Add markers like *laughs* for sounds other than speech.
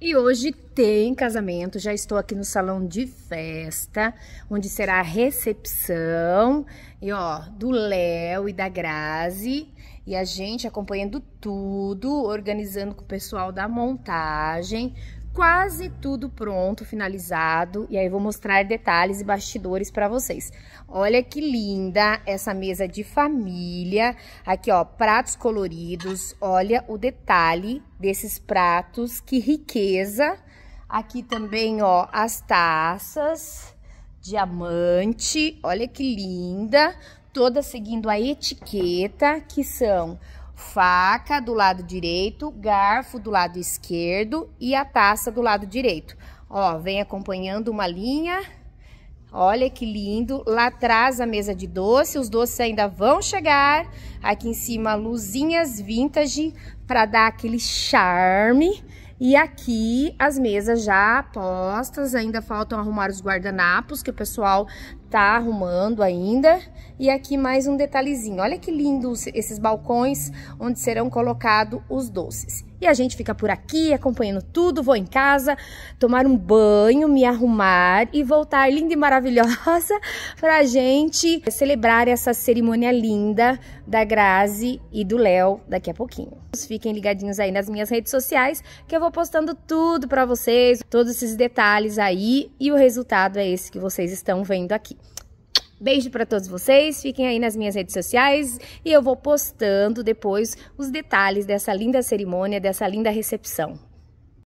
E hoje tem casamento, já estou aqui no salão de festa, onde será a recepção, e ó, do Léo e da Grazi, e a gente acompanhando tudo, organizando com o pessoal da montagem, quase tudo pronto, finalizado, e aí vou mostrar detalhes e bastidores para vocês. Olha que linda essa mesa de família, aqui ó, pratos coloridos, olha o detalhe desses pratos, que riqueza. Aqui também ó, as taças, diamante, olha que linda, toda seguindo a etiqueta, que são faca do lado direito, garfo do lado esquerdo e a taça do lado direito. Ó, vem acompanhando uma linha. Olha que lindo. Lá atrás a mesa de doce, os doces ainda vão chegar. Aqui em cima luzinhas vintage para dar aquele charme. E aqui as mesas já postas, ainda faltam arrumar os guardanapos que o pessoal tá arrumando ainda. E aqui mais um detalhezinho. Olha que lindos esses balcões onde serão colocados os doces. E a gente fica por aqui acompanhando tudo. Vou em casa tomar um banho, me arrumar e voltar linda e maravilhosa *laughs* pra gente celebrar essa cerimônia linda da Grazi e do Léo daqui a pouquinho. Fiquem ligadinhos aí nas minhas redes sociais que eu vou postando tudo pra vocês, todos esses detalhes aí e o resultado é esse que vocês estão vendo aqui. Beijo para todos vocês, fiquem aí nas minhas redes sociais e eu vou postando depois os detalhes dessa linda cerimônia, dessa linda recepção.